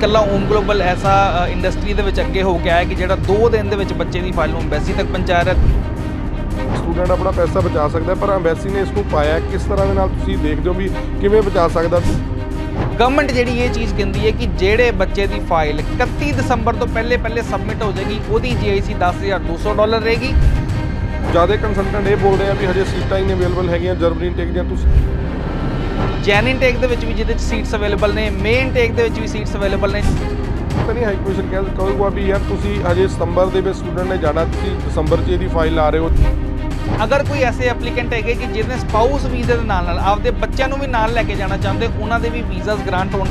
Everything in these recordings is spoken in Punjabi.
ਇਕੱਲਾ ਓਮ ਗਲੋਬਲ ਐਸਾ ਇੰਡਸਟਰੀ ਦੇ ਵਿੱਚ ਅੱਗੇ ਹੋ ਗਿਆ ਹੈ ਕਿ ਜਿਹੜਾ 2 ਦਿਨ ਦੇ ਵਿੱਚ ਬੱਚੇ ਦੀ ਫਾਈਲ ਨੂੰ ਐਮਬੈਸੀ ਤੱਕ ਪਹੁੰਚਾ ਰਿਹਾ ਸਟੂਡੈਂਟ ਆਪਣਾ ਪੈਸਾ ਬਚਾ ਸਕਦਾ ਪਰ ਐਮਬੈਸੀ ਨੇ ਇਸ ਨੂੰ ਪਾਇਆ ਕਿਸ ਤਰ੍ਹਾਂ ਦੇ ਨਾਲ ਤੁਸੀਂ ਦੇਖਦੇ ਹੋ ਵੀ ਕਿਵੇਂ ਬਚਾ ਸਕਦਾ ਗਵਰਨਮੈਂਟ ਜਿਹੜੀ ਇਹ ਚੀਜ਼ ਕਹਿੰਦੀ ਹੈ ਕਿ ਜਿਹੜੇ ਬੱਚੇ ਦੀ ਫਾਈਲ 31 ਦਸੰਬਰ ਤੋਂ ਪਹਿਲੇ ਪਹਿਲੇ ਸਬਮਿਟ ਹੋ ਜਾਏਗੀ ਉਹਦੀ ਜੀਆਈਸੀ 10200 ਡਾਲਰ ਰਹੇਗੀ ਜਿਆਦਾ ਕੰਸਲਟੈਂਟ ਇਹ ਬੋਲਦੇ ਆ ਵੀ ਹਜੇ ਸੀਟਾਂ ਹੀ ਨਹੀਂ ਅਵੇਲੇਬਲ ਹੈਗੀਆਂ ਜਰਮਨੀ ਟੇਕ ਜਾਂ ਤੁਸੀਂ ਜੈਨ ਇਨਟੇਕ ਦੇ ਵਿੱਚ ਵੀ ਜਿਹਦੇ ਚ ਸੀਟਸ ਅਵੇਲੇਬਲ ਨੇ ਮੇਨ ਇਨਟੇਕ ਦੇ ਵਿੱਚ ਵੀ ਸੀਟਸ ਅਵੇਲੇਬਲ ਨੇ ਪਤਾ ਨਹੀਂ ਹਾਈ ਕੋਈ ਕਹਿੰਦਾ ਕਹੂਗਾ ਵੀ ਯਾਰ ਤੁਸੀਂ ਅਜੇ ਸਤੰਬਰ ਦੇ ਵਿੱਚ ਸਟੂਡੈਂਟ ਨੇ ਜਾਣਾ ਤੁਸੀਂ ਦਸੰਬਰ 'ਚ ਇਹਦੀ ਫਾਈਲ ਲਾ ਰਹੇ ਹੋ ਅਗਰ ਕੋਈ ਐਸੇ ਐਪਲੀਕੈਂਟ ਹੈਗੇ ਕਿ ਜਿਹਨੇ ਸਪਾਊਸ ਵੀਜ਼ੇ ਦੇ ਨਾਲ ਨਾਲ ਆਪਦੇ ਬੱਚਿਆਂ ਨੂੰ ਵੀ ਨਾਲ ਲੈ ਕੇ ਜਾਣਾ ਚਾਹੁੰਦੇ ਉਹਨਾਂ ਦੇ ਵੀ ਵੀਜ਼ਾਸ ਗ੍ਰਾਂਟ ਹੋਣ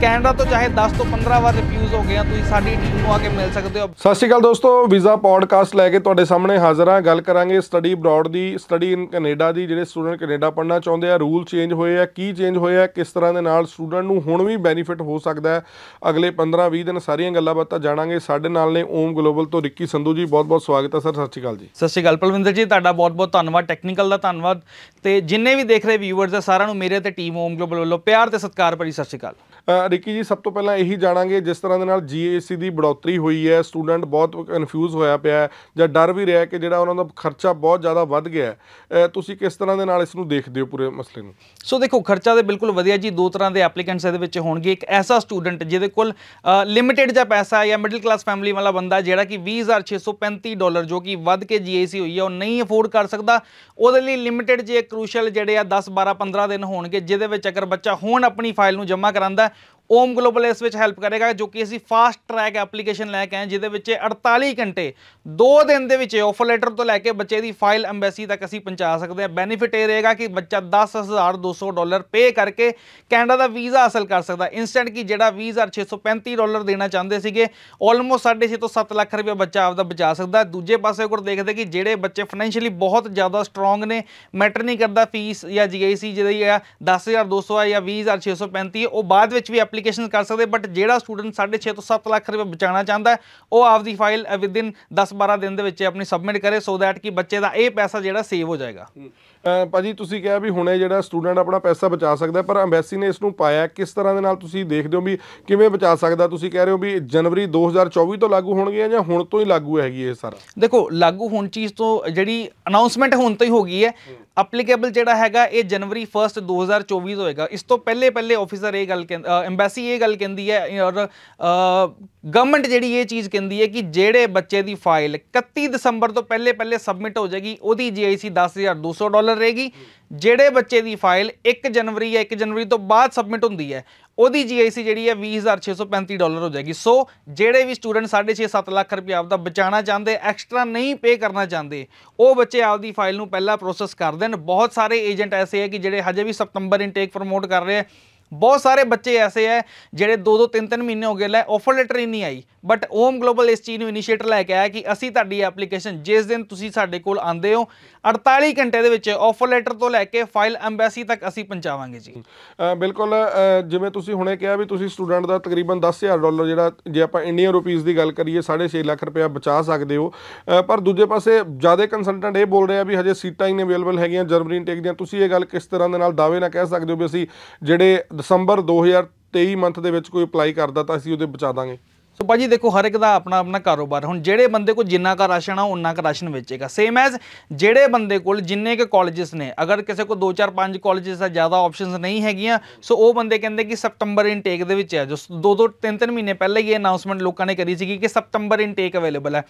ਕੈਨੇਡਾ ਤੋਂ ਚਾਹੇ 10 ਤੋਂ 15 ਵਾਰ ਰਿਫਿਊਜ਼ ਹੋ ਗਏ ਆ ਤੁਸੀਂ ਸਾਡੀ ਟੀਮ ਨੂੰ ਆ ਕੇ ਮਿਲ ਸਕਦੇ ਹੋ ਸਤਿ ਸ਼੍ਰੀ ਅਕਾਲ ਦੋਸਤੋ ਵੀਜ਼ਾ ਪੋਡਕਾਸਟ ਲੈ ਕੇ ਤੁਹਾਡੇ ਸਾਹਮਣੇ ਹਾਜ਼ਰ ਆ ਗੱਲ ਕਰਾਂਗੇ ਸਟੱਡੀ ਅਬਰਾਡ ਦੀ ਸਟੱਡੀ ਇਨ ਕੈਨੇਡਾ ਦੀ ਜਿਹੜੇ ਸਟੂਡੈਂਟ ਕੈਨੇਡਾ ਪੜ੍ਹਨਾ ਚਾਹੁੰਦੇ ਆ ਰੂਲ ਚੇਂਜ ਹੋਏ ਆ ਕੀ ਚੇਂਜ ਹੋਏ ਆ ਕਿਸ ਤਰ੍ਹਾਂ ਦੇ ਨਾਲ ਸਟੂਡੈਂਟ ਨੂੰ ਹੁਣ ਵੀ ਬੈਨੀਫਿਟ ਹੋ ਸਕਦਾ ਹੈ ਅਗਲੇ 15-20 ਦਿਨ ਸਾਰੀਆਂ ਗੱਲਾਂ ਬਾਤਾਂ ਜਾਣਾਂਗੇ ਸਾਡੇ ਨਾਲ ਨੇ ਓਮ ਗਲੋਬਲ ਤੋਂ ਰਿੱਕੀ ਸੰਧੂ ਜੀ ਬਹੁਤ-ਬਹੁਤ ਸਵਾਗਤ ਹੈ ਸਰ ਸਤਿ ਸ਼੍ਰੀ ਅਕਾਲ ਜੀ ਸਤਿ ਸ਼੍ਰੀ ਅਕਾਲ ਪਲਵਿੰਦਰ ਜੀ ਤੁਹਾਡਾ ਬਹੁਤ-ਬਹੁਤ ਧੰਨਵਾਦ ਟੈਕਨੀਕਲ ਦਾ ਧੰਨਵਾਦ ਤੇ ਜਿੰਨੇ ਵੀ ਦੇਖ ਰਹੇ ਵਿਊਅਰਸ ਆ ਸਾਰਿਆਂ ਨੂੰ ਮੇਰੇ ਤੇ ਟੀਮ ਓਮ ਗਲੋਬਲ ਵੱਲੋਂ ਪਿਆਰ ਤੇ ਸਤਿਕਾਰ ਭਰੀ ਸਤਿ ਸ਼੍ਰੀ ਅਕਾਲ ਰਿੱਕੀ ਜੀ ਸਭ ਤੋਂ ਪਹਿਲਾਂ ਇਹੀ ਜਾਣਾਂਗੇ ਜਿਸ ਤਰ੍ਹਾਂ ਦੇ ਨਾਲ ਜੀਏਸੀ ਦੀ ਬੜੋਤਰੀ ਹੋਈ ਹੈ ਸਟੂਡੈਂਟ ਬਹੁਤ ਕਨਫਿਊਜ਼ ਹੋਇਆ ਪਿਆ ਜਾਂ ਡਰ ਵੀ ਰਿਹਾ ਕਿ ਜਿਹੜਾ ਉਹਨਾਂ ਦਾ ਖਰਚਾ ਬਹੁਤ ਜ਼ਿਆਦਾ ਵੱਧ ਗਿਆ ਤੁਸੀਂ ਕਿਸ ਤਰ੍ਹਾਂ ਦੇ ਨਾਲ ਇਸ ਨੂੰ ਦੇਖਦੇ ਹੋ ਪੂਰੇ ਮਸਲੇ ਨੂੰ ਸੋ ਦੇਖੋ ਖਰਚਾ ਤੇ ਬਿਲਕੁਲ ਵਧੀਆ ਜੀ ਦੋ ਤਰ੍ਹਾਂ ਦੇ ਐਪਲੀਕੈਂਟਸ ਇਹਦੇ ਵਿੱਚ ਹੋਣਗੇ ਇੱਕ ਐਸਾ ਸਟੂਡੈਂਟ ਜਿਹਦੇ ਕੋਲ ਲਿਮਿਟਿਡ ਜਿਹਾ ਪੈਸਾ ਜਾਂ ਮਿਡਲ ਕਲਾਸ ਫੈਮਿਲੀ ਵਾਲਾ ਬੰਦਾ ਜਿਹੜਾ ਕਿ 20635 ਡਾਲਰ ਜੋ ਕਿ ਵੱਧ ਕੇ ਜੀਏਸੀ ਹੋਈ ਹੈ ਉਹ ਨਹੀਂ ਅਫੋਰਡ ਕਰ ਸਕਦਾ ਉਹਦੇ ਲਈ ਲਿਮਿਟਿਡ ਜੇ ਕ੍ਰੂਸ਼ਲ ਜਿਹੜੇ ਆ 10 12 15 ਦਿਨ ਹੋਣਗੇ ਜਿਹਦੇ ਵਿੱਚ ਅਗਰ ਬੱਚਾ ਹੁਣ ਆਪਣੀ ਫਾਈਲ ਨੂੰ ਜਮ੍ਹਾਂ ਕਰਾਂਦਾ ਓਮ ਗਲੋਬਲ ਇਸ ਵਿੱਚ ਹੈਲਪ ਕਰੇਗਾ ਜੋ ਕਿ ਅਸੀਂ ਫਾਸਟ ਟਰੈਕ ਐਪਲੀਕੇਸ਼ਨ ਲੈ ਕੇ ਆਏ ਜਿਹਦੇ ਵਿੱਚ 48 ਘੰਟੇ 2 ਦਿਨ ਦੇ ਵਿੱਚ ਆਫਰ ਲੈਟਰ ਤੋਂ ਲੈ ਕੇ ਬੱਚੇ ਦੀ ਫਾਈਲ ਐਮਬੈਸੀ ਤੱਕ ਅਸੀਂ ਪਹੁੰਚਾ ਸਕਦੇ ਹਾਂ ਬੈਨੀਫਿਟ ਇਹ ਰਹੇਗਾ ਕਿ ਬੱਚਾ 10200 ਡਾਲਰ ਪੇ ਕਰਕੇ ਕੈਨੇਡਾ ਦਾ ਵੀਜ਼ਾ ਹਾਸਲ ਕਰ ਸਕਦਾ ਇਨਸਟੈਂਟ ਕੀ ਜਿਹੜਾ 20635 ਡਾਲਰ ਦੇਣਾ ਚਾਹੁੰਦੇ ਸੀਗੇ ਆਲਮੋਸਟ 6.5 ਤੋਂ 7 ਲੱਖ ਰੁਪਏ ਬੱਚਾ ਆਪਦਾ ਬਚਾ ਸਕਦਾ ਦੂਜੇ ਪਾਸੇ ਕੋਲ ਦੇਖਦੇ ਕਿ ਜਿਹੜੇ ਬੱਚੇ ਫਾਈਨੈਂਸ਼ੀਅਲੀ ਬਹੁਤ ਜ਼ਿਆਦਾ ਸਟਰੋਂਗ ਨੇ ਮੈਟਰ ਨਹੀਂ ਕਰਦਾ ਫੀਸ ਜਾਂ ਜੀਆਈਸੀ ਜਿਹੜੀ ਆ 10200 ਆ ਜਾਂ 20635 ਉਹ ਬਾਅਦ ਵਿੱਚ ਵੀ ਐਪਲੀਕੇਸ਼ਨ ਕਰ ਸਕਦੇ ਬਟ ਜਿਹੜਾ ਸਟੂਡੈਂਟ 6.5 ਤੋਂ 7 ਲੱਖ ਰੁਪਏ ਬਚਾਉਣਾ ਚਾਹੁੰਦਾ ਉਹ ਆਪਦੀ ਫਾਈਲ ਵਿਦਿਨ 10-12 ਦਿਨ ਦੇ ਵਿੱਚ ਆਪਣੀ ਸਬਮਿਟ ਕਰੇ ਸੋ ਦੈਟ ਕਿ ਬੱਚੇ ਦਾ ਇਹ ਪੈਸਾ ਜਿਹੜਾ ਸੇਵ ਹੋ ਜਾਏਗਾ ਭਾਜੀ ਤੁਸੀਂ ਕਿਹਾ ਵੀ ਹੁਣੇ ਜਿਹੜਾ ਸਟੂਡੈਂਟ ਆਪਣਾ ਪੈਸਾ ਬਚਾ ਸਕਦਾ ਪਰ ਐਮਬੈਸੀ ਨੇ ਇਸ ਨੂੰ ਪਾਇਆ ਕਿਸ ਤਰ੍ਹਾਂ ਦੇ ਨਾਲ ਤੁਸੀਂ ਦੇਖਦੇ ਹੋ ਵੀ ਕਿਵੇਂ ਬਚਾ ਸਕਦਾ ਤੁਸੀਂ ਕਹਿ ਰਹੇ ਹੋ ਵੀ ਜਨਵਰੀ 2024 ਤੋਂ ਲਾਗੂ ਹੋਣਗੇ ਜਾਂ ਹੁਣ ਤੋਂ ਹੀ ਲਾਗੂ ਹੈਗੀ ਇਹ ਸਾਰਾ ਦੇਖੋ ਲਾਗੂ ਹੋਣ ਚੀਜ਼ ਤੋਂ ਜਿਹੜੀ ਅਨਾਉਂਸਮੈਂਟ ਹੁਣ ਤੋਂ ਹੀ ਹੋ ਗਈ ਹੈ ਐਪਲੀਕੇਬਲ ਜਿਹੜਾ ਹੈਗਾ ਇਹ ਜਨਵਰੀ 1 2024 ਹੋਏਗਾ ਇਸ ਤੋਂ ਪਹਿਲੇ ਪਹਿਲੇ ਆਫੀਸਰ ਇਹ ਗੱਲ ਐਮਬੈਸੀ ਇਹ ਗੱਲ ਕਹਿੰਦੀ ਹੈ ਔਰ ਗਵਰਨਮੈਂਟ ਜਿਹੜੀ ਇਹ ਚੀਜ਼ ਕਹਿੰਦੀ ਹੈ ਕਿ ਜਿਹੜੇ ਬੱਚੇ ਦੀ ਫਾਈਲ 31 ਦਸੰਬਰ ਤੋਂ ਪਹਿਲੇ ਪਹਿਲੇ ਸਬਮਿਟ ਹੋ ਜਾਏਗੀ ਉਹਦੀ ਜੀਆਈਸੀ 10200 ਡਾਲਰ ਡਾਲਰ ਰਹੇਗੀ ਜਿਹੜੇ ਬੱਚੇ ਦੀ ਫਾਈਲ 1 ਜਨਵਰੀ ਜਾਂ 1 ਜਨਵਰੀ ਤੋਂ ਬਾਅਦ ਸਬਮਿਟ ਹੁੰਦੀ ਹੈ ਉਹਦੀ ਜੀਆਈਸੀ ਜਿਹੜੀ ਹੈ 20635 ਡਾਲਰ ਹੋ ਜਾਏਗੀ ਸੋ ਜਿਹੜੇ ਵੀ ਸਟੂਡੈਂਟ 6.5-7 ਲੱਖ ਰੁਪਏ ਆਪ ਦਾ ਬਚਾਣਾ ਚਾਹੁੰਦੇ ਐਕਸਟਰਾ ਨਹੀਂ ਪੇ ਕਰਨਾ ਚਾਹੁੰਦੇ ਉਹ ਬੱਚੇ ਆਪ ਦੀ ਫਾਈਲ ਨੂੰ ਪਹਿਲਾਂ ਪ੍ਰੋਸੈਸ ਕਰ ਦੇਣ ਬਹੁਤ ਸਾਰੇ ਏਜੰਟ ਐਸੇ ਹੈ ਕਿ ਜਿਹੜੇ ਹਜੇ ਵੀ ਸਤੰਬਰ ਇਨਟੇਕ ਪ੍ਰਮੋਟ ਕਰ ਰਹੇ ਆ ਬਹੁਤ ਸਾਰੇ ਬੱਚੇ ਐਸੇ ਐ ਜਿਹੜੇ 2-2 3-3 ਮਹੀਨੇ ਹੋ ਗਏ ਲੈ ਆਫਰ ਲੈਟਰ ਹੀ ਨਹੀਂ ਆਈ ਬਟ ਓਮ ਗਲੋਬਲ ਇਸ ਚੀਜ਼ ਨੂੰ ਇਨੀਸ਼ੀਏਟਰ ਲੈ ਕੇ ਆਇਆ ਕਿ ਅਸੀਂ ਤੁਹਾਡੀ ਐਪਲੀਕੇਸ਼ਨ ਜਿਸ ਦਿਨ ਤੁਸੀਂ ਸਾਡੇ ਕੋਲ ਆਂਦੇ ਹੋ 48 ਘੰਟੇ ਦੇ ਵਿੱਚ ਆਫਰ ਲੈਟਰ ਤੋਂ ਲੈ ਕੇ ਫਾਈਲ ਐਮਬੈਸੀ ਤੱਕ ਅਸੀਂ ਪਹੁੰਚਾਵਾਂਗੇ ਜੀ ਬਿਲਕੁਲ ਜਿਵੇਂ ਤੁਸੀਂ ਹੁਣੇ ਕਿਹਾ ਵੀ ਤੁਸੀਂ ਸਟੂਡੈਂਟ ਦਾ ਤਕਰੀਬਨ 10000 ਡਾਲਰ ਜਿਹੜਾ ਜੇ ਆਪਾਂ ਇੰਡੀਅਨ ਰੁਪੀਸ ਦੀ ਗੱਲ ਕਰੀਏ 6.5 ਲੱਖ ਰੁਪਇਆ ਬਚਾ ਸਕਦੇ ਹੋ ਪਰ ਦੂਜੇ ਪਾਸੇ ਜਿਆਦਾ ਕੰਸਲਟੈਂਟ ਇਹ ਬੋਲ ਰਹੇ ਆ ਵੀ ਹਜੇ ਸੀਟਾਂ ਹੀ ਨਹੀਂ ਅਵੇਲੇਬਲ ਹੈਗੀਆਂ ਜਰਮਨੀ ਇਨਟੇਕ ਦੀਆਂ ਤੁਸੀਂ ਇਹ ਗੱਲ ਕਿਸ ਤਰ੍ਹਾਂ ਦੇ ਨਾਲ ਦਾਅਵੇ ਨਾਲ ਕਹਿ ਸਕਦੇ ਹੋ ਵੀ ਅਸੀਂ ਜਿਹੜੇ ਦਸੰਬਰ 2023 ਮੰਥ ਦੇ ਵਿੱਚ ਕੋਈ ਅਪਲਾਈ ਕਰਦਾ ਤਾਂ ਅਸੀਂ ਉਹਦੇ ਬਚਾ ਦਾਂਗੇ ਸੋ ਭਾਜੀ ਦੇਖੋ ਹਰ ਇੱਕ ਦਾ ਆਪਣਾ ਆਪਣਾ ਕਾਰੋਬਾਰ ਹੁਣ ਜਿਹੜੇ ਬੰਦੇ ਕੋਲ ਜਿੰਨਾ ਕਾ ਰਾਸ਼ਨ ਆ ਉਹਨਾਂ ਕਾ ਰਾਸ਼ਨ ਵੇਚੇਗਾ ਸੇਮ ਐਜ਼ ਜਿਹੜੇ ਬੰਦੇ ਕੋਲ ਜਿੰਨੇ ਕੇ ਕਾਲਜਸ ਨੇ ਅਗਰ ਕਿਸੇ ਕੋਲ 2 4 5 ਕਾਲਜਸ ਦਾ ਜ਼ਿਆਦਾ ਆਪਸ਼ਨਸ ਨਹੀਂ ਹੈਗੀਆਂ ਸੋ ਉਹ ਬੰਦੇ ਕਹਿੰਦੇ ਕਿ ਸਪਟੰਬਰ ਇਨਟੇਕ ਦੇ ਵਿੱਚ ਹੈ ਜੋ 2 2 3 3 ਮਹੀਨੇ ਪਹਿਲਾਂ ਹੀ ਇਹ ਅਨਾਉਂਸਮੈਂਟ ਲੋਕਾਂ ਨੇ ਕਰੀ ਸੀਗੀ ਕਿ ਸਪਟੰਬਰ ਇਨਟੇਕ ਅਵੇਲੇਬਲ ਹੈ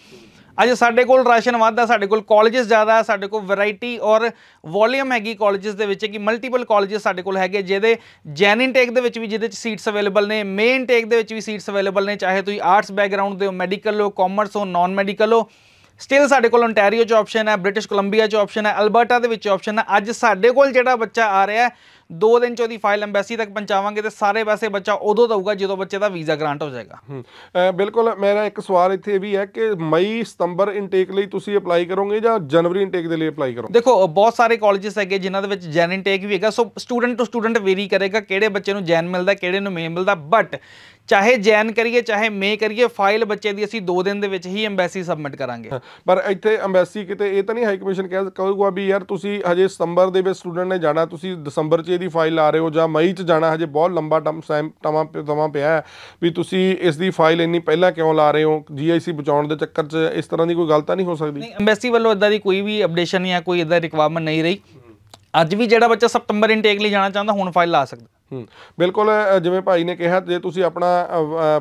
ਅੱਜ ਸਾਡੇ ਕੋਲ ਰਾਸ਼ਨ ਵਾਧਾ ਸਾਡੇ ਕੋਲ ਕਾਲਜਸ ਜ਼ਿਆਦਾ ਹੈ ਸਾਡੇ ਕੋਲ ਵੈਰਾਈਟੀ ਔਰ ਵੋਲਿਊਮ ਹੈਗੀ ਕਾਲਜਸ ਦੇ ਵਿੱਚ ਕਿ ਮਲਟੀਪਲ ਕਾਲਜਸ ਸਾਡੇ ਕੋਲ ਹੈਗੇ ਜਿਹਦੇ ਜੈਨ ਇਨਟੇਕ ਦੇ ਵਿੱਚ ਵੀ ਜਿਹਦੇ ਚ ਸੀਟਸ ਅਵੇਲੇਬਲ ਨੇ ਮੇਨ ਇਨਟੇਕ ਦੇ ਵਿੱਚ ਵੀ ਸੀਟਸ ਅਵੇਲੇਬਲ ਨੇ ਚਾਹੇ ਤੁਸੀਂ ਆਰਟਸ ਬੈਕਗ੍ਰਾਉਂਡ ਦੇ ਹੋ ਮੈਡੀਕਲ ਹੋ ਕਾਮਰਸ ਹੋ ਨਾਨ ਮੈਡੀਕਲ ਹੋ ਸਟਿਲ ਸਾਡੇ ਕੋਲ ਓਨਟਾਰੀਓ ਚ ਆਪਸ਼ਨ ਹੈ ਬ੍ਰਿਟਿਸ਼ ਕੋਲੰਬੀਆ ਚ ਆਪਸ਼ਨ ਹੈ ਅਲਬਰਟਾ ਦੇ ਵਿੱਚ ਆਪਸ਼ਨ ਹੈ ਅੱਜ ਸਾਡੇ ਕੋਲ ਜਿਹੜਾ ਬੱਚਾ ਆ ਰਿਹਾ ਹੈ ਦੋ ਦਿਨ ਚ ਉਹਦੀ ਫਾਈਲ ਐਮਬੈਸੀ ਤੱਕ ਪਹੁੰਚਾਵਾਂਗੇ ਤੇ ਸਾਰੇ ਪੈਸੇ ਬੱਚਾ ਉਦੋਂ ਦਊਗਾ ਜਦੋਂ ਬੱਚੇ ਦਾ ਵੀਜ਼ਾ ਗ੍ਰਾਂਟ ਹੋ ਜਾਏਗਾ ਬਿਲਕੁਲ ਮੇਰਾ ਇੱਕ ਸਵਾਲ ਇੱਥੇ ਵੀ ਹੈ ਕਿ ਮਈ ਸਤੰਬਰ ਇਨਟੇਕ ਲਈ ਤੁਸੀਂ ਅਪਲਾਈ ਕਰੋਗੇ ਜਾਂ ਜਨਵਰੀ ਇਨਟੇਕ ਦੇ ਲਈ ਅਪਲਾਈ ਕਰੋਗੇ ਦੇਖੋ ਬਹੁਤ ਸਾਰੇ ਕਾਲਜਸ ਹੈਗੇ ਜਿਨ੍ਹਾਂ ਦੇ ਵਿੱਚ ਜੈਨ ਇਨਟੇਕ ਵੀ ਹੈਗਾ so student to student vary ਕਰੇਗਾ ਕਿਹੜੇ ਬੱਚੇ ਨੂੰ ਜੈਨ ਮਿਲਦਾ ਕਿਹੜੇ ਨੂੰ ਮੇ ਮਿਲਦਾ ਬਟ ਚਾਹੇ ਜੈਨ ਕਰੀਏ ਚਾਹੇ ਮੇ ਕਰੀਏ ਫਾਈਲ ਬੱਚੇ ਦੀ ਅਸੀਂ 2 ਦਿਨ ਦੇ ਵਿੱਚ ਹੀ ਐਮਬੈਸੀ ਸਬਮਿਟ ਕਰਾਂਗੇ ਪਰ ਇੱਥੇ ਐਮਬੈਸੀ ਕਿਤੇ ਇਹ ਤਾਂ ਨਹੀਂ ਹਾਈ ਕਮਿਸ਼ਨ ਕਹੂਗਾ ਵੀ ਯਾਰ ਤੁਸੀਂ ਹਜੇ ਸਤੰਬਰ ਦੇ ਵਿੱਚ ਸਟੂਡੈਂਟ ਨੇ ਜਾਣਾ ਤੁਸੀਂ ਦਸੰਬਰ 'ਚ ਇਹਦੀ ਫਾਈਲ ਆ ਰਹੇ ਹੋ ਜਾਂ ਮਈ 'ਚ ਜਾਣਾ ਹਜੇ ਬਹੁਤ ਲੰਬਾ ਟਮ ਟਮਾ ਟਮਾ ਪਿਆ ਵੀ ਤੁਸੀਂ ਇਸ ਦੀ ਫਾਈਲ ਇੰਨੀ ਪਹਿਲਾਂ ਕਿਉਂ ਲਾ ਰਹੇ ਹੋ ਜੀਆਈਸੀ ਬਚਾਉਣ ਦੇ ਚੱਕਰ 'ਚ ਇਸ ਤਰ੍ਹਾਂ ਦੀ ਕੋਈ ਗੱਲ ਤਾਂ ਨਹੀਂ ਹੋ ਸਕਦੀ ਨਹੀਂ ਐਮਬੈਸੀ ਵੱਲੋਂ ਇਦਾਂ ਦੀ ਕੋਈ ਵੀ ਅਪਡੇਸ਼ਨ ਜਾਂ ਕੋਈ ਇਦਾਂ ਰਿਕੁਆਇਰਮੈਂਟ ਨਹੀਂ ਰਹੀ ਅੱਜ ਵੀ ਜਿਹੜਾ ਬੱਚਾ ਸਤੰਬਰ ਇਨਟੇਕ ਲਈ ਜਾਣਾ ਚਾਹੁੰਦਾ ਹੁਣ ਫਾਈਲ ਲਾ ਸਕਦਾ ਹੂੰ ਬਿਲਕੁਲ ਜਿਵੇਂ ਭਾਈ ਨੇ ਕਿਹਾ ਜੇ ਤੁਸੀਂ ਆਪਣਾ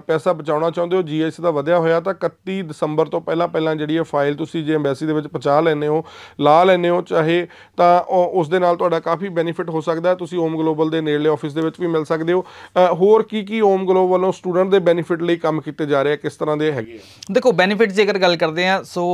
ਪੈਸਾ ਬਚਾਉਣਾ ਚਾਹੁੰਦੇ ਹੋ ਜੀਐਸ ਦਾ ਵਧਿਆ ਹੋਇਆ ਤਾਂ 31 ਦਸੰਬਰ ਤੋਂ ਪਹਿਲਾਂ ਪਹਿਲਾਂ ਜਿਹੜੀ ਇਹ ਫਾਈਲ ਤੁਸੀਂ ਜੇ ਐਮਬੈਸੀ ਦੇ ਵਿੱਚ ਪਹੁੰਚਾ ਲੈਨੇ ਹੋ ਲਾ ਲੈਨੇ ਹੋ ਚਾਹੇ ਤਾਂ ਉਸ ਦੇ ਨਾਲ ਤੁਹਾਡਾ ਕਾਫੀ ਬੈਨੀਫਿਟ ਹੋ ਸਕਦਾ ਤੁਸੀਂ ਓਮ ਗਲੋਬਲ ਦੇ ਨੇੜਲੇ ਆਫਿਸ ਦੇ ਵਿੱਚ ਵੀ ਮਿਲ ਸਕਦੇ ਹੋ ਹੋਰ ਕੀ ਕੀ ਓਮ ਗਲੋਬਲ ਵੱਲੋਂ ਸਟੂਡੈਂਟ ਦੇ ਬੈਨੀਫਿਟ ਲਈ ਕੰਮ ਕੀਤੇ ਜਾ ਰਹੇ ਆ ਕਿਸ ਤਰ੍ਹਾਂ ਦੇ ਹੈਗੇ ਦੇਖੋ ਬੈਨੀਫਿਟ ਜੇਕਰ ਗੱਲ ਕਰਦੇ ਆ ਸੋ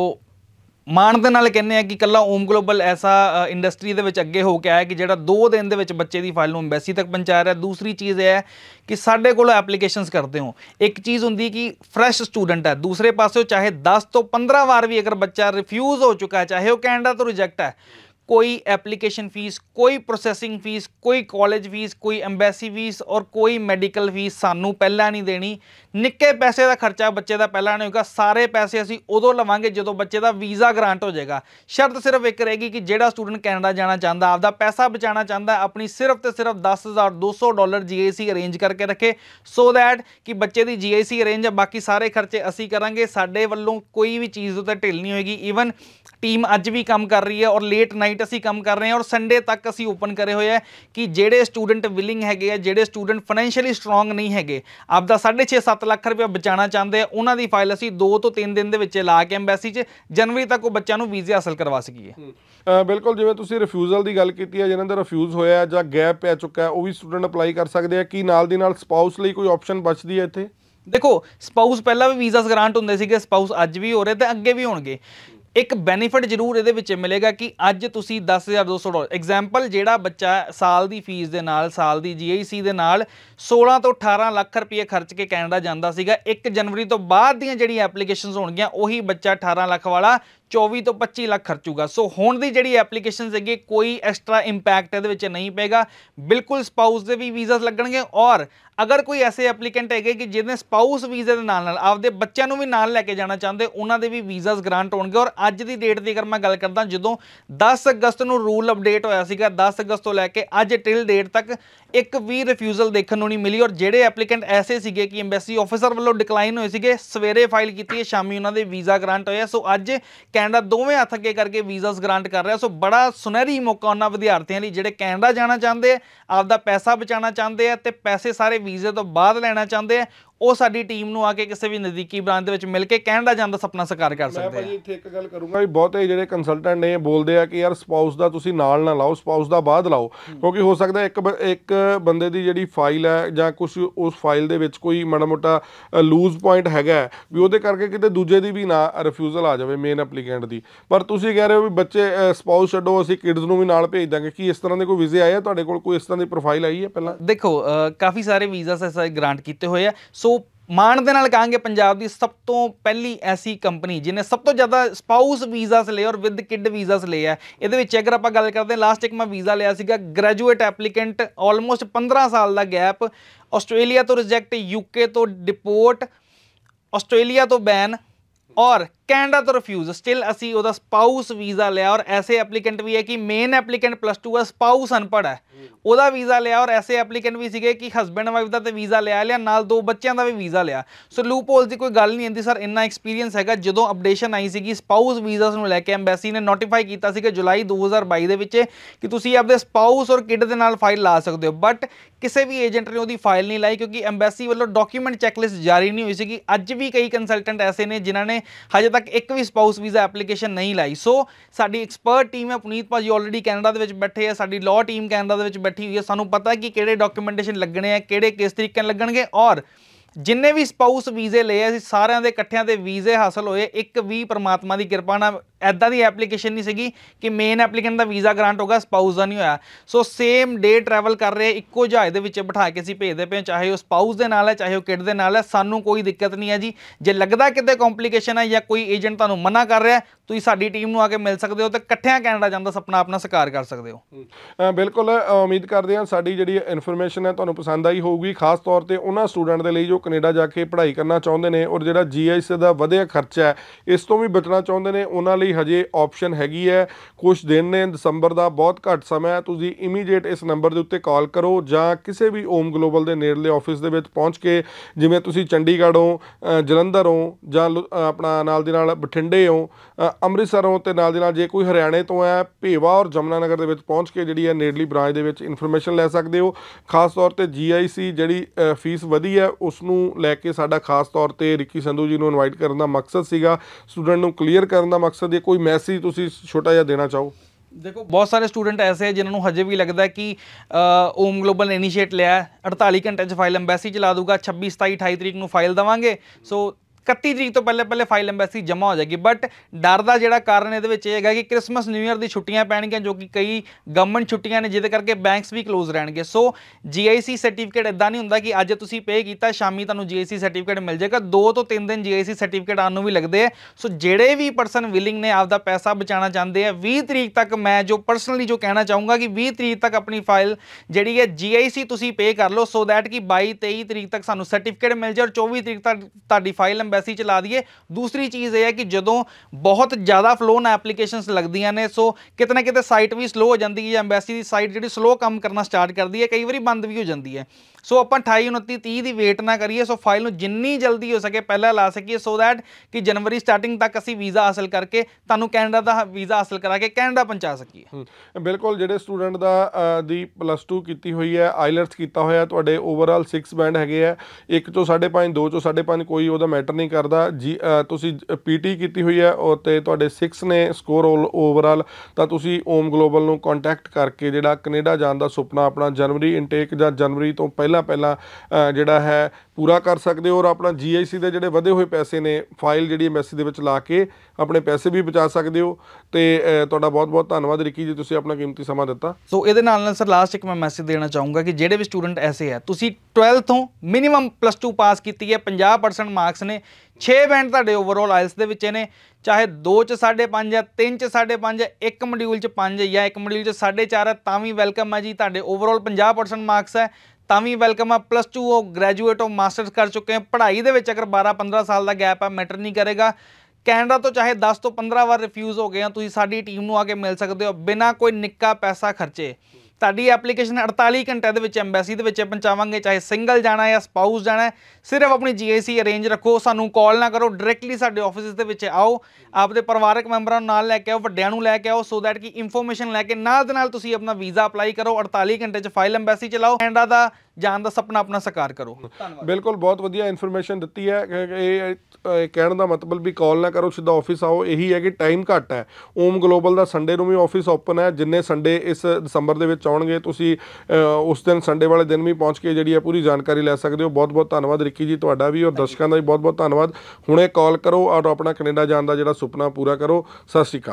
ਮਾਣ ਦੇ ਨਾਲ ਕਹਿੰਨੇ ਆ ਕਿ ਕੱਲਾ ਓਮ ਗਲੋਬਲ ਐਸਾ ਇੰਡਸਟਰੀ ਦੇ ਵਿੱਚ ਅੱਗੇ ਹੋ ਕੇ ਆਇਆ ਕਿ ਜਿਹੜਾ 2 ਦਿਨ ਦੇ ਵਿੱਚ ਬੱਚੇ ਦੀ ਫਾਈਲ ਨੂੰ ਐਮਬੈਸੀ ਤੱਕ ਪਹੁੰਚਾ ਰਿਹਾ ਦੂਸਰੀ ਚੀਜ਼ ਇਹ ਹੈ ਕਿ ਸਾਡੇ ਕੋਲ ਐਪਲੀਕੇਸ਼ਨਸ ਕਰਦੇ ਹੋ ਇੱਕ ਚੀਜ਼ ਹੁੰਦੀ ਕਿ ਫਰੈਸ਼ ਸਟੂਡੈਂਟ ਹੈ ਦੂਸਰੇ ਪਾਸੇ ਚਾਹੇ 10 ਤੋਂ 15 ਵਾਰ ਵੀ ਅਗਰ ਬੱਚਾ ਰਿਫਿਊਜ਼ ਹੋ ਚੁੱਕਾ ਹੈ ਚਾਹੇ ਉਹ ਕੈਨੇਡਾ ਤੋਂ ਰਿਜੈਕਟ ਹੈ ਕੋਈ ਐਪਲੀਕੇਸ਼ਨ ਫੀਸ ਕੋਈ ਪ੍ਰੋਸੈਸਿੰਗ ਫੀਸ ਕੋਈ ਕਾਲਜ ਫੀਸ ਕੋਈ ਐਮਬੈਸੀ ਫੀਸ ਔਰ ਕੋਈ ਮੈਡੀਕਲ ਫੀਸ ਸਾਨੂੰ ਪਹਿਲਾਂ ਨਹੀਂ ਦੇਣੀ ਨਿੱਕੇ ਪੈਸੇ ਦਾ ਖਰਚਾ ਬੱਚੇ ਦਾ ਪਹਿਲਾਂ ਨਹੀਂ ਹੋਗਾ ਸਾਰੇ ਪੈਸੇ ਅਸੀਂ ਉਦੋਂ ਲਵਾਂਗੇ ਜਦੋਂ ਬੱਚੇ ਦਾ ਵੀਜ਼ਾ ਗ੍ਰਾਂਟ ਹੋ ਜਾਏਗਾ ਸ਼ਰਤ ਸਿਰਫ ਇੱਕ ਰਹੇਗੀ ਕਿ ਜਿਹੜਾ ਸਟੂਡੈਂਟ ਕੈਨੇਡਾ ਜਾਣਾ ਚਾਹੁੰਦਾ ਆਪਦਾ ਪੈਸਾ ਬਚਾਉਣਾ ਚਾਹੁੰਦਾ ਆਪਣੀ ਸਿਰਫ ਤੇ ਸਿਰਫ 10200 ਡਾਲਰ ਜੀਏਸੀ ਅਰੇਂਜ ਕਰਕੇ ਰੱਖੇ ਸੋ ਥੈਟ ਕਿ ਬੱਚੇ ਦੀ ਜੀਏਸੀ ਅਰੇਂਜ ਬਾਕੀ ਸਾਰੇ ਖਰਚੇ ਅਸੀਂ ਕਰਾਂਗੇ ਸਾਡੇ ਵੱਲੋਂ ਕੋਈ ਵੀ ਚੀਜ਼ ਉੱਤੇ ਢਿੱਲ ਨਹੀਂ ਹੋਏਗੀ ਈਵਨ ਟੀਮ ਅੱਜ ਵੀ ਕੰਮ ਕਰ ਰਹੀ ਹੈ ਔਰ ਲੇਟ ਨਾਈਟ ਨਾਈਟ ਅਸੀਂ ਕੰਮ ਕਰ ਰਹੇ ਹਾਂ ਔਰ ਸੰਡੇ ਤੱਕ ਅਸੀਂ ਓਪਨ ਕਰੇ ਹੋਏ ਹੈ ਕਿ ਜਿਹੜੇ ਸਟੂਡੈਂਟ ਵਿਲਿੰਗ ਹੈਗੇ ਆ ਜਿਹੜੇ ਸਟੂਡੈਂਟ ਫਾਈਨੈਂਸ਼ੀਅਲੀ ਸਟਰੋਂਗ ਨਹੀਂ ਹੈਗੇ ਆਪ ਦਾ 6.5-7 ਲੱਖ ਰੁਪਏ ਬਚਾਉਣਾ ਚਾਹੁੰਦੇ ਆ ਉਹਨਾਂ ਦੀ ਫਾਈਲ ਅਸੀਂ 2 ਤੋਂ 3 ਦਿਨ ਦੇ ਵਿੱਚ ਲਾ ਕੇ ਐਮਬੈਸੀ 'ਚ ਜਨਵਰੀ ਤੱਕ ਉਹ ਬੱਚਿਆਂ ਨੂੰ ਵੀਜ਼ਾ ਹਾਸਲ ਕਰਵਾ ਸਕੀਏ ਬਿਲਕੁਲ ਜਿਵੇਂ ਤੁਸੀਂ ਰਿਫਿਊਜ਼ਲ ਦੀ ਗੱਲ ਕੀਤੀ ਹੈ ਜਿਹਨਾਂ ਦਾ ਰਿਫਿਊਜ਼ ਹੋਇਆ ਜਾਂ ਗੈਪ ਪੈ ਚੁੱਕਾ ਉਹ ਵੀ ਸਟੂਡੈਂਟ ਅਪਲਾਈ ਕਰ ਸਕਦੇ ਆ ਕੀ ਨਾਲ ਦੀ ਨਾਲ ਸਪਾਊਸ ਲਈ ਕੋਈ ਆਪਸ਼ਨ ਬਚਦੀ ਹੈ ਇੱਥੇ ਦੇਖੋ ਸਪਾਊਸ ਪਹਿਲਾਂ ਵੀ ਵੀਜ਼ਾਸ ਗ੍ਰਾਂਟ ਹੁੰਦੇ ਸੀਗੇ ਸਪਾਊਸ ਅੱਜ ਵੀ ਹੋ ਰਹੇ ਤੇ ਅੱਗੇ ਵੀ ਹੋਣਗੇ ਇੱਕ ਬੈਨੀਫਿਟ ਜ਼ਰੂਰ ਇਹਦੇ ਵਿੱਚ ਮਿਲੇਗਾ ਕਿ ਅੱਜ ਤੁਸੀਂ 10200 ਡਾਲਰ ਐਗਜ਼ਾਮਪਲ ਜਿਹੜਾ ਬੱਚਾ ਸਾਲ ਦੀ ਫੀਸ ਦੇ ਨਾਲ ਸਾਲ ਦੀ ਜੀਏਸੀ ਦੇ ਨਾਲ 16 ਤੋਂ 18 ਲੱਖ ਰੁਪਏ ਖਰਚ ਕੇ ਕੈਨੇਡਾ ਜਾਂਦਾ ਸੀਗਾ 1 ਜਨਵਰੀ ਤੋਂ ਬਾਅਦ ਦੀਆਂ ਜਿਹੜੀਆਂ ਐਪਲੀਕੇਸ਼ਨਸ ਹੋਣਗੀਆਂ ਉਹੀ ਬੱਚਾ 18 ਲੱਖ ਵਾਲਾ 24 ਤੋਂ 25 ਲੱਖ ਖਰਚੂਗਾ ਸੋ ਹੁਣ ਦੀ ਜਿਹੜੀ ਐਪਲੀਕੇਸ਼ਨਸ ਹੈਗੇ ਕੋਈ ਐਕਸਟਰਾ ਇੰਪੈਕਟ ਇਹਦੇ ਵਿੱਚ ਨਹੀਂ ਪਏਗਾ ਬਿਲਕੁਲ ਸਪਾਊਸ ਦੇ ਵੀ ਵੀਜ਼ਾਸ ਲੱਗਣਗੇ ਔਰ ਅਗਰ ਕੋਈ ਐਸੇ ਐਪਲੀਕੈਂਟ ਹੈਗੇ ਕਿ ਜਿਹਨੇ ਸਪਾਊਸ ਵੀਜ਼ੇ ਦੇ ਨਾਲ ਨਾਲ ਆਪਦੇ ਬੱਚਿਆਂ ਨੂੰ ਵੀ ਨਾਲ ਲੈ ਕੇ ਜਾਣਾ ਚਾਹੁੰਦੇ ਉਹਨਾਂ ਦੇ ਵੀ ਵੀਜ਼ਾਸ ਗ੍ਰਾਂਟ ਹੋਣਗੇ ਔਰ ਅੱਜ ਦੀ ਡੇਟ ਦੀ ਅਗਰ ਮੈਂ ਗੱਲ ਕਰਦਾ ਜਦੋਂ 10 ਅਗਸਤ ਨੂੰ ਰੂਲ ਅਪਡੇਟ ਹੋਇਆ ਸੀਗਾ 10 ਅਗਸਤ ਤੋਂ ਲੈ ਕੇ ਅੱਜ ਟਿਲ ਡੇਟ ਤੱਕ ਇੱਕ ਵੀ ਰਿਫਿਊਜ਼ਲ ਦੇਖਣ ਨੂੰ ਨਹੀਂ ਮਿਲੀ ਔਰ ਜਿਹੜੇ ਐਪਲੀਕੈਂਟ ਐਸੇ ਸੀਗੇ ਕਿ ਐਮਬੈਸੀ ਆਫੀਸਰ ਵੱਲੋਂ ਡਿਕਲਾਈਨ ਹੋਏ ਸੀਗੇ ਸਵੇਰੇ ਫਾਈਲ ਕੀਤੀ ਹੈ ਸ਼ਾਮੀ ਉਹਨਾਂ ਦੇ ਵੀਜ਼ਾ ਗ੍ਰਾਂਟ ਹੋਇਆ ਸੋ ਅੱਜ ਕੈਨੇਡਾ ਦੋਵੇਂ ਹੱਥ ਅੱਗੇ ਕਰਕੇ ਵੀਜ਼ਾਸ ਗ੍ਰਾਂਟ ਕਰ ਰਿਹਾ ਸੋ ਬੜਾ ਸੁਨਹਿਰੀ ਮੌਕਾ ਉਹਨਾਂ ਵਿਦਿਆਰਥੀਆਂ ਲਈ ਜਿਹੜੇ ਕੈਨੇਡਾ ਜਾਣਾ ਚਾਹੁੰਦੇ ਆ ਆਪਦਾ ਪੈਸਾ ਬਚਾਉਣਾ ਚਾਹੁੰਦੇ ਆ ਤੇ ਪੈਸੇ ਸਾਰੇ ਵੀਜ਼ੇ ਤੋਂ ਬਾਅਦ ਲੈਣਾ ਚਾਹੁੰਦੇ ਆ ਉਹ ਸਾਡੀ ਟੀਮ ਨੂੰ ਆ ਕੇ ਕਿਸੇ ਵੀ ਨਜ਼ਦੀਕੀ ਬ੍ਰਾਂਚ ਦੇ ਵਿੱਚ ਮਿਲ ਕੇ ਕਹਿਣ ਦਾ ਜਾਂਦਾ ਸੁਪਨਾ ਸਾਕਾਰ ਕਰ ਸਕਦੇ ਆ ਮੈਂ ਇੱਥੇ ਇੱਕ ਗੱਲ ਕਰੂੰਗਾ ਵੀ ਬਹੁਤੇ ਜਿਹੜੇ ਕੰਸਲਟੈਂਟ ਨੇ ਬੋਲਦੇ ਆ ਕਿ ਯਾਰ ਸਪਾਊਸ ਦਾ ਤੁਸੀਂ ਨਾਲ ਨਾ ਲਾਓ ਸਪਾਊਸ ਦਾ ਬਾਅਦ ਲਾਓ ਕਿਉਂਕਿ ਹੋ ਸਕਦਾ ਇੱਕ ਇੱਕ ਬੰਦੇ ਦੀ ਜਿਹੜੀ ਫਾਈਲ ਹੈ ਜਾਂ ਕੁਝ ਉਸ ਫਾਈਲ ਦੇ ਵਿੱਚ ਕੋਈ ਮਾੜਾ ਮੋਟਾ ਲੂਜ਼ ਪੁਆਇੰਟ ਹੈਗਾ ਵੀ ਉਹਦੇ ਕਰਕੇ ਕਿਤੇ ਦੂਜੇ ਦੀ ਵੀ ਨਾ ਰਿਫਿਊਜ਼ਲ ਆ ਜਾਵੇ ਮੇਨ ਐਪਲੀਕੈਂਟ ਦੀ ਪਰ ਤੁਸੀਂ ਕਹਿ ਰਹੇ ਹੋ ਵੀ ਬੱਚੇ ਸਪਾਊਸ ਛੱਡੋ ਅਸੀਂ ਕਿਡਸ ਨੂੰ ਵੀ ਨਾਲ ਭੇਜ ਦਾਂਗੇ ਕੀ ਇਸ ਤਰ੍ਹਾਂ ਦੇ ਕੋਈ ਵੀਜ਼ੇ ਆਏ ਆ ਤੁਹਾਡੇ ਕੋਲ ਕੋਈ ਇਸ ਤਰ੍ਹਾਂ ਦੀ ਪ੍ਰੋਫਾਈਲ ਆਈ ਹੈ ਪਹਿਲਾਂ ਦੇਖੋ ਕਾਫੀ ਸਾਰੇ ਵੀਜ਼ਾਸ ਐਸਾ ਗ੍ਰਾਂਟ ਕੀਤੇ ਹੋਏ ਆ ਮਾਣ ਦੇ ਨਾਲ ਕਹਾਂਗੇ ਪੰਜਾਬ ਦੀ ਸਭ ਤੋਂ ਪਹਿਲੀ ਐਸੀ ਕੰਪਨੀ ਜਿਨੇ ਸਭ ਤੋਂ ਜ਼ਿਆਦਾ ਸਪਾਊਸ ਵੀਜ਼ਾਸ ਲਏ ਔਰ ਵਿਦ ਕਿਡ ਵੀਜ਼ਾਸ ਲਏ ਆ ਇਹਦੇ ਵਿੱਚ ਅਗਰ ਆਪਾਂ ਗੱਲ ਕਰਦੇ ਲਾਸਟ ਇੱਕ ਮੈਂ ਵੀਜ਼ਾ ਲਿਆ ਸੀਗਾ ਗ੍ਰੈਜੂਏਟ ਐਪਲੀਕੈਂਟ ਆਲਮੋਸਟ 15 ਸਾਲ ਦਾ ਗੈਪ ਆਸਟ੍ਰੇਲੀਆ ਤੋਂ ਰਿਜੈਕਟ ਯੂਕੇ ਤੋਂ ਡਿਪੋਰਟ ਆਸਟ੍ਰੇਲੀਆ ਤੋਂ ਬੈਨ ਔਰ ਕੈਨੇਡਾ ਤੋਂ ਰਿਫਿਊਜ਼ ਸਟਿਲ ਅਸੀਂ ਉਹਦਾ ਸਪਾਊਸ ਵੀਜ਼ਾ ਲਿਆ ਔਰ ਐਸੇ ਐਪਲੀਕੈਂਟ ਵੀ ਹੈ ਕਿ ਮੇਨ ਐਪਲੀਕੈਂਟ ਪਲੱਸ 2 ਆ ਸਪਾਊਸ ਅਨਪੜ ਹੈ ਉਹਦਾ ਵੀਜ਼ਾ ਲਿਆ ਔਰ ਐਸੇ ਐਪਲੀਕੈਂਟ ਵੀ ਸੀਗੇ ਕਿ ਹਸਬੰਡ ਵਾਈਫ ਦਾ ਤੇ ਵੀਜ਼ਾ ਲਿਆ ਲਿਆ ਨਾਲ ਦੋ ਬੱਚਿਆਂ ਦਾ ਵੀ ਵੀਜ਼ਾ ਲਿਆ ਸੋ ਲੂਪ ਹੋਲਸ ਦੀ ਕੋਈ ਗੱਲ ਨਹੀਂ ਹੁੰਦੀ ਸਰ ਇੰਨਾ ਐਕਸਪੀਰੀਅੰਸ ਹੈਗਾ ਜਦੋਂ ਅਪਡੇਸ਼ਨ ਆਈ ਸੀਗੀ ਸਪਾਊਸ ਵੀਜ਼ਾਸ ਨੂੰ ਲੈ ਕੇ ਐਮਬੈਸੀ ਨੇ ਨੋਟੀਫਾਈ ਕੀਤਾ ਸੀ ਕਿ ਜੁਲਾਈ 2022 ਦੇ ਵਿੱਚ ਕਿ ਤੁਸੀਂ ਆਪਦੇ ਸਪਾਊਸ ਔਰ ਕਿਡ ਦੇ ਨਾਲ ਫਾਈਲ ਲਾ ਸਕਦੇ ਹੋ ਬਟ ਕਿਸੇ ਵੀ ਏਜੰਟ ਨੇ ਉਹਦੀ ਫਾਈਲ ਨਹੀਂ ਲਾਈ ਕਿਉਂਕਿ ਐਮਬੈਸੀ ਵੱਲੋਂ ਡਾਕੂਮੈਂਟ ਚੈੱਕਲਿਸਟ ਜਾਰੀ ਨਹੀਂ ਹੋਈ ਸੀਗੀ ਅੱਜ ਵੀ ਕਈ ਕੰਸਲਟੈਂਟ ਐਸੇ ਨੇ ਜਿਨ੍ਹਾਂ ਨੇ ਹਜੇ ਤੱਕ ਇੱਕ ਵੀ ਸਪਾਊਸ ਵੀਜ਼ਾ ਐਪਲੀਕੇਸ਼ਨ ਨਹੀਂ ਲਾਈ ਸੋ ਸਾਡੀ ਐਕਸਪਰਟ ਟੀਮ ਹੈ ਪੁਨੀਤ ਭਾਜੀ ਆਲਰੇਡੀ ਕੈਨੇਡਾ ਦੇ ਵਿੱਚ ਬੈਠੇ ਆ ਸਾਡੀ ਲਾਅ ਟੀਮ ਕੈਨੇਡਾ ਦੇ ਵਿੱਚ ਬੈਠੀ ਹੋਈ ਹੈ ਸਾਨੂੰ ਪਤਾ ਕਿ ਕਿਹੜੇ ਡਾਕੂਮੈਂਟੇਸ਼ਨ ਲੱਗਣੇ ਆ ਕਿਹੜੇ ਕਿਸ ਤਰੀਕੇ ਨਾਲ ਲੱਗਣਗੇ ਔਰ ਜਿੰਨੇ ਵੀ ਸਪਾਊਸ ਵੀਜ਼ੇ ਲਏ ਅਸੀਂ ਸਾਰਿਆਂ ਦੇ ਇਕੱਠਿਆਂ ਦੇ ਵੀਜ਼ੇ ਹਾਸਲ ਹੋਏ ਇੱਕ ਵੀ ਪ੍ਰਮਾਤਮਾ ਦੀ ਕਿਰਪਾ ਨਾਲ ਐਦਾਂ ਦੀ ਐਪਲੀਕੇਸ਼ਨ ਨਹੀਂ ਸੀਗੀ ਕਿ ਮੇਨ ਐਪਲੀਕੈਂਟ ਦਾ ਵੀਜ਼ਾ ਗ੍ਰਾਂਟ ਹੋਗਾ ਸਪਾਊਸ ਦਾ ਨਹੀਂ ਹੋਇਆ ਸੋ ਸੇਮ ਡੇ ਟਰੈਵਲ ਕਰ ਰਹੇ ਇੱਕੋ ਜਹਾਜ਼ ਦੇ ਵਿੱਚ ਬਿਠਾ ਕੇ ਅਸੀਂ ਭੇਜਦੇ ਪਏ ਚਾਹੇ ਉਹ ਸਪਾਊਸ ਦੇ ਨਾਲ ਹੈ ਚਾਹੇ ਉਹ ਕਿਡ ਦੇ ਨਾਲ ਹੈ ਸਾਨੂੰ ਕੋਈ ਦਿੱਕਤ ਨਹੀਂ ਹੈ ਜੀ ਜੇ ਲੱਗਦਾ ਕਿਤੇ ਕੰਪਲਿਕੇਸ਼ਨ ਹੈ ਜਾਂ ਕੋਈ ਏਜੰਟ ਤੁਹਾਨੂੰ ਮਨਾ ਕਰ ਰਿਹਾ ਤੁਸੀਂ ਸਾਡੀ ਟੀਮ ਨੂੰ ਆ ਕੇ ਮਿਲ ਸਕਦੇ ਹੋ ਤੇ ਇਕੱਠਿਆਂ ਕੈਨੇਡਾ ਜਾਂਦਾ ਸੁਪਨਾ ਆਪਣਾ ਸਾਕਾਰ ਕਰ ਸਕਦੇ ਹੋ ਬਿਲਕੁਲ ਉਮੀਦ ਕਰਦੇ ਹਾਂ ਸਾਡੀ ਜਿਹੜੀ ਇਨਫੋਰਮੇਸ਼ਨ ਹੈ ਤੁਹਾਨੂੰ ਪਸੰਦ ਆਈ ਹੋਊਗੀ ਖਾਸ ਤੌਰ ਤੇ ਉਹਨਾਂ ਸਟੂਡੈਂਟ ਦੇ ਲਈ ਜੋ ਕੈਨੇਡਾ ਜਾ ਕੇ ਪੜ੍ਹਾਈ ਕਰਨਾ ਚਾਹੁੰਦੇ ਨੇ ਔਰ ਜਿਹੜਾ ਜੀਆਈਸੀ ਦਾ ਵਧਿਆ ਖਰਚਾ ਹੈ ਇਸ ਤੋਂ ਵੀ ਬਚਣਾ ਚਾਹੁੰਦੇ ਨੇ ਉਹਨਾਂ ਲਈ ਹਜੇ ਆਪਸ਼ਨ ਹੈਗੀ ਹੈ ਕੁਝ ਦਿਨ ਨੇ ਦਸੰਬਰ ਦਾ ਬਹੁਤ ਘੱਟ ਸਮਾਂ ਹੈ ਤੁਸੀਂ ਇਮੀਡੀਏਟ ਇਸ ਨੰਬਰ ਦੇ ਉੱਤੇ ਕਾਲ ਕਰੋ ਜਾਂ ਕਿਸੇ ਵੀ ਓਮ ਗਲੋਬਲ ਦੇ ਨੇੜਲੇ ਆਫਿਸ ਦੇ ਵਿੱਚ ਪਹੁੰਚ ਕੇ ਜਿਵੇਂ ਤੁਸੀਂ ਚੰਡੀਗੜ੍ਹ ਹੋ ਜਲੰਧਰ ਹੋ ਜਾਂ ਆਪਣਾ ਨਾਲ ਦੇ ਨਾਲ ਬਠਿੰਡੇ ਹੋ ਅੰਮ੍ਰਿਤਸਰ ਹੋ ਤੇ ਨਾਲ ਦੇ ਨਾਲ ਜੇ ਕੋਈ ਹਰਿਆਣੇ ਤੋਂ ਹੈ ਭੇਵਾ ਔਰ ਜਮਨਾ ਨਗਰ ਦੇ ਵਿੱਚ ਪਹੁੰਚ ਕੇ ਜਿਹੜੀ ਹੈ ਨੇੜਲੀ ਬ੍ਰਾਂਚ ਦੇ ਵਿੱਚ ਇਨਫੋਰਮੇਸ਼ਨ ਲੈ ਸਕਦੇ ਹੋ ਖਾਸ ਤੌਰ ਤੇ ਜੀਆਈਸੀ ਜਿਹੜੀ ਫੀਸ ਵਧੀ ਹੈ ਉਸ ਨੂੰ ਲੈ ਕੇ ਸਾਡਾ ਖਾਸ ਤੌਰ ਤੇ ਰਿੱਕੀ ਸੰਧੂ ਜੀ ਨੂੰ ਇਨਵਾਈਟ ਕਰਨ ਦਾ ਮਕਸਦ ਸੀਗਾ ਸਟੂਡੈਂਟ ਨੂੰ ਕਲੀਅਰ ਕਰਨ ਦਾ ਮਕਸਦ ਦੇ ਕੋਈ ਮੈਸੇਜ ਤੁਸੀਂ ਛੋਟਾ ਜਿਹਾ ਦੇਣਾ ਚਾਹੋ ਦੇਖੋ ਬਹੁਤ ਸਾਰੇ ਸਟੂਡੈਂਟ ਐਸੇ ਹੈ ਜਿਨ੍ਹਾਂ ਨੂੰ ਹਜੇ ਵੀ ਲੱਗਦਾ ਕਿ ਓਮ ਗਲੋਬਲ ਇਨੀਸ਼ੀਏਟ ਲਿਆ 48 ਘੰਟੇ 'ਚ ਫਾਈਲ ਐਮਬੈਸੀ ਚ ਲਾ ਦੂਗਾ 26 27 28 ਤਰੀਕ ਨੂੰ ਫਾਈਲ ਦਵਾਂਗੇ ਸੋ 31 ਤਰੀਕ ਤੋਂ ਪਹਿਲੇ ਪਹਿਲੇ ਫਾਈਲ ਐਮਬੈਸੀ ਜਮ੍ਹਾਂ ਹੋ ਜਾਏਗੀ ਬਟ ਡਰ ਦਾ ਜਿਹੜਾ ਕਾਰਨ ਇਹਦੇ ਵਿੱਚ ਇਹ ਹੈਗਾ ਕਿ ਕ੍ਰਿਸਮਸ ਨਿਊ ਇਅਰ ਦੀ ਛੁੱਟੀਆਂ ਪੈਣਗੀਆਂ ਜੋ ਕਿ ਕਈ ਗਵਰਨਮੈਂਟ ਛੁੱਟੀਆਂ ਨੇ ਜਿਹਦੇ ਕਰਕੇ ਬੈਂਕਸ ਵੀ ਕਲੋਜ਼ ਰਹਿਣਗੇ ਸੋ ਜੀਆਈਸੀ ਸਰਟੀਫਿਕੇਟ ਇਦਾਂ ਨਹੀਂ ਹੁੰਦਾ ਕਿ ਅੱਜ ਤੁਸੀਂ ਪੇ ਕੀਤਾ ਸ਼ਾਮੀ ਤੁਹਾਨੂੰ ਜੀਆਈਸੀ ਸਰਟੀਫਿਕੇਟ ਮਿਲ ਜਾਏਗਾ 2 ਤੋਂ 3 ਦਿਨ ਜੀਆਈਸੀ ਸਰਟੀਫਿਕੇਟ ਆਉਣ ਨੂੰ ਵੀ ਲੱਗਦੇ ਆ ਸੋ ਜਿਹੜੇ ਵੀ ਪਰਸਨ ਵਿਲਿੰਗ ਨੇ ਆਪਦਾ ਪੈਸਾ ਬਚਾਉਣਾ ਚਾਹੁੰਦੇ ਆ 20 ਤਰੀਕ ਤੱਕ ਮੈਂ ਜੋ ਪਰਸਨਲੀ ਜੋ ਕਹਿਣਾ ਚਾਹੂੰਗਾ ਕਿ 20 ਤਰੀਕ ਤੱਕ ਆਪਣੀ ਫਾਈਲ ਜਿਹੜੀ ਹੈ ਜੀਆਈਸੀ ਤੁਸੀਂ ਪੇ ਕਰ ਲਓ ਸੋ ਦੈਟ ਕਿ 22 23 ਤਰੀਕ ਤੱਕ ਸਾਨੂੰ ਸਰਟੀਫਿਕੇਟ ਮਿਲ ਜਾਏ ਔਰ 24 ਤਰੀਕ ਤੱਕ ਤੁਹਾਡੀ ਫਾਈਲ ਨੰਬਰ ਐਮਬੈਸੀ ਚਲਾ ਦਈਏ ਦੂਸਰੀ ਚੀਜ਼ ਇਹ ਹੈ ਕਿ ਜਦੋਂ ਬਹੁਤ ਜ਼ਿਆਦਾ ਫਲੋ ਨਾ ਐਪਲੀਕੇਸ਼ਨਸ ਲੱਗਦੀਆਂ ਨੇ ਸੋ ਕਿਤਨਾ ਕਿਤੇ ਸਾਈਟ ਵੀ ਸਲੋ ਹੋ ਜਾਂਦੀ ਹੈ ਐਮਬੈਸੀ ਦੀ ਸਾਈਟ ਜਿਹੜੀ ਸਲੋ ਕੰਮ ਕਰਨਾ ਸਟਾਰਟ ਕਰਦੀ ਹੈ ਕਈ ਵਾਰੀ ਬੰਦ ਵੀ ਹੋ ਜਾਂਦੀ ਹੈ ਸੋ ਆਪਾਂ 28 29 30 ਦੀ ਵੇਟ ਨਾ ਕਰੀਏ ਸੋ ਫਾਈਲ ਨੂੰ ਜਿੰਨੀ ਜਲਦੀ ਹੋ ਸਕੇ ਪਹਿਲਾਂ ਲਾ ਸਕੀਏ ਸੋ ਥੈਟ ਕਿ ਜਨਵਰੀ ਸਟਾਰਟਿੰਗ ਤੱਕ ਅਸੀਂ ਵੀਜ਼ਾ ਹਾਸਲ ਕਰਕੇ ਤੁਹਾਨੂੰ ਕੈਨੇਡਾ ਦਾ ਵੀਜ਼ਾ ਹਾਸਲ ਕਰਾ ਕੇ ਕੈਨੇਡਾ ਪਹੁੰਚਾ ਸਕੀਏ ਬਿਲਕੁਲ ਜਿਹੜੇ ਸਟੂਡੈਂਟ ਦਾ ਦੀ ਪਲੱਸ 2 ਕੀਤੀ ਹੋਈ ਹੈ ਆਈਲਟਸ ਕੀਤਾ ਹੋਇਆ ਤੁਹਾਡੇ ਓਵਰਆਲ 6 ਬੈਂਡ ਹੈਗੇ ਆ 1 ਤੋਂ 5.5 2 ਤੋਂ 5.5 ਕੋਈ ਉਹਦਾ ਮੈਟਰ ਨਹੀਂ ਨਹੀਂ ਕਰਦਾ ਜੀ ਤੁਸੀਂ ਪੀਟੀ ਕੀਤੀ ਹੋਈ ਹੈ ਤੇ ਤੁਹਾਡੇ 6 ਨੇ ਸਕੋਰ ਓਵਰਆਲ ਤਾਂ ਤੁਸੀਂ ਓਮ ਗਲੋਬਲ ਨੂੰ ਕੰਟੈਕਟ ਕਰਕੇ ਜਿਹੜਾ ਕੈਨੇਡਾ ਜਾਣ ਦਾ ਸੁਪਨਾ ਆਪਣਾ ਜਨਵਰੀ ਇਨਟੇਕ ਜਾਂ ਜਨਵਰੀ ਤੋਂ ਪਹਿਲਾਂ ਪਹਿਲਾਂ ਜਿਹੜਾ ਹੈ ਪੂਰਾ ਕਰ ਸਕਦੇ ਹੋ ਔਰ ਆਪਣਾ ਜੀਆਈਸੀ ਦੇ ਜਿਹੜੇ ਵਧੇ ਹੋਏ ਪੈਸੇ ਨੇ ਫਾਈਲ ਜਿਹੜੀ ਐਮਐਸਸੀ ਦੇ ਵਿੱਚ ਲਾ ਕੇ ਆਪਣੇ ਪੈਸੇ ਵੀ ਬਚਾ ਸਕਦੇ ਹੋ ਤੇ ਤੁਹਾਡਾ ਬਹੁਤ-ਬਹੁਤ ਧੰਨਵਾਦ ਰਿੱਕੀ ਜੀ ਤੁਸੀਂ ਆਪਣਾ ਕੀਮਤੀ ਸਮਾਂ ਦਿੱਤਾ ਸੋ ਇਹਦੇ ਨਾਲ ਨਾਲ ਸਰ ਲਾਸਟ ਇੱਕ ਮੈਂ ਮੈਸੇਜ ਦੇਣਾ ਚਾਹੂੰਗਾ ਕਿ ਜਿਹੜੇ ਵੀ ਸਟੂਡੈਂਟ ਐਸੇ ਆ ਤੁਸੀਂ 12th ਤੋਂ ਮਿਨੀਮਮ ਪਲੱਸ 2 ਪਾਸ ਕੀਤੀ ਹੈ 50% ਮਾਰਕਸ ਨੇ 6 ਬੈਂਡ ਤੁਹਾਡੇ ਓਵਰਆਲ ਆਇਲਸ ਦੇ ਵਿੱਚ ਨੇ ਚਾਹੇ 2 ਚ 5.5 ਆ 3 ਚ 5.5 ਇੱਕ ਮੋਡਿਊਲ ਚ 5 ਜਾਂ ਇੱਕ ਮੋਡਿਊਲ ਚ 4.5 ਆ ਤਾਂ ਵੀ ਵੈਲਕਮ ਹੈ ਜੀ ਤੁਹਾਡੇ ਓਵਰਆਲ 50% ਮਾਰਕਸ ਹੈ ਤਾਂ ਵੀ ਵੈਲਕਮ ਆ ਪਲੱਸ 2 ਉਹ ਗ੍ਰੈਜੂਏਟ ਉਹ ਮਾਸਟਰਸ ਕਰ ਚੁੱਕੇ ਆ ਪੜ੍ਹਾਈ ਦੇ ਵਿੱਚ ਅਗਰ 12 15 ਸਾਲ ਦਾ ਗੈਪ ਆ ਮੈਟਰ ਨਹੀਂ ਕਰੇਗਾ ਕੈਨੇਡਾ ਤੋਂ ਚਾਹੇ 10 ਤੋਂ 15 ਵਾਰ ਰਿਫਿਊਜ਼ ਹੋ ਗਏ ਆ ਤੁਸੀਂ ਸਾਡੀ ਟੀਮ ਨੂੰ ਆ ਕੇ ਮਿਲ ਸਕਦੇ ਹੋ ਬਿਨਾ ਕੋਈ ਨਿੱਕਾ ਪੈਸਾ ਖਰਚੇ ਤੁਹਾਡੀ ਐਪਲੀਕੇਸ਼ਨ 48 ਘੰਟੇ ਦੇ ਵਿੱਚ ਐਮਬੈਸੀ ਦੇ ਵਿੱਚ ਪਹੁੰਚਾਵਾਂਗੇ ਚਾਹੇ ਸਿੰਗਲ ਜਾਣਾ ਜਾਂ ਸਪਾਊਸ ਜਾਣਾ ਸਿਰਫ ਆਪਣੀ ਜੀਆਈਸੀ ਅਰੇਂਜ ਰੱਖੋ ਸਾਨੂੰ ਕਾਲ ਨਾ ਕਰੋ ਡਾਇਰੈਕਟਲੀ ਸਾਡੇ ਆਫਿਸਿਸ ਦੇ ਵਿੱਚ ਆਓ ਆਪਦੇ ਪਰਿਵਾਰਕ ਮੈਂਬਰਾਂ ਨੂੰ ਨਾਲ ਲੈ ਕੇ ਆਓ ਵੱਡਿਆਂ ਨੂੰ ਲੈ ਕੇ ਆਓ ਸੋ ਥੈਟ ਕਿ ਇਨਫੋਰਮੇਸ਼ਨ ਲੈ ਕੇ ਨਾਲ ਦੇ ਨਾਲ ਤੁਸੀਂ ਆਪਣਾ ਵੀਜ਼ਾ ਅਪਲਾਈ ਕਰੋ 48 ਘੰਟੇ 'ਚ ਫਾਈਲ ਐਮਬੈਸੀ ਚਲਾਓ ਕੈਨੇਡਾ ਦਾ ਜਾਣ ਦਾ ਸੁਪਨਾ ਆਪਣਾ ਸਾਕਾਰ ਕਰੋ ਬਿਲਕੁਲ ਬਹੁਤ ਵਧੀਆ ਇਨਫੋਰਮੇਸ਼ਨ ਦਿੱਤੀ ਹੈ ਇਹ ਕਹਿਣ ਦਾ ਮਤਲਬ ਵੀ ਕਾਲ ਨਾ ਕਰੋ ਸਿੱਧਾ ਆਫਿਸ ਆਓ ਇਹੀ ਹੈ ਕਿ ਟਾਈਮ ਘੱਟ ਹੈ ਓਮ ਗਲੋਬਲ ਦਾ ਸੰਡੇ ਨੂੰ ਵੀ ਆਫਿਸ ਓਪਨ ਹੈ ਜਿੰਨੇ ਸੰਡੇ ਇਸ ਦਸੰਬਰ ਦੇ ਵਿੱਚ ਚਾਹਣਗੇ ਤੁਸੀਂ ਉਸ ਦਿਨ ਸੰਡੇ ਵਾਲੇ ਦਿਨ ਵੀ ਪਹੁੰਚ ਕੇ ਜਿਹੜੀ ਹੈ ਪੂਰੀ ਜਾਣਕਾਰੀ ਲੈ ਸਕਦੇ ਹੋ ਬਹੁਤ ਬਹੁਤ ਧੰਨਵਾਦ ਰਿੱਕੀ ਜੀ ਤੁਹਾਡਾ ਵੀ ਔਰ ਦਰਸ਼ਕਾਂ ਦਾ ਵੀ ਬਹੁਤ ਬਹੁਤ ਧੰਨਵਾਦ ਹੁਣੇ ਕਾਲ ਕਰੋ ਔਰ ਆਪਣਾ ਕੈਨੇਡਾ ਜਾਣ ਦਾ ਜਿਹੜਾ ਸੁਪਨਾ ਪੂਰਾ ਕਰੋ ਸਤਿ ਸ਼੍ਰੀ ਅਕਾਲ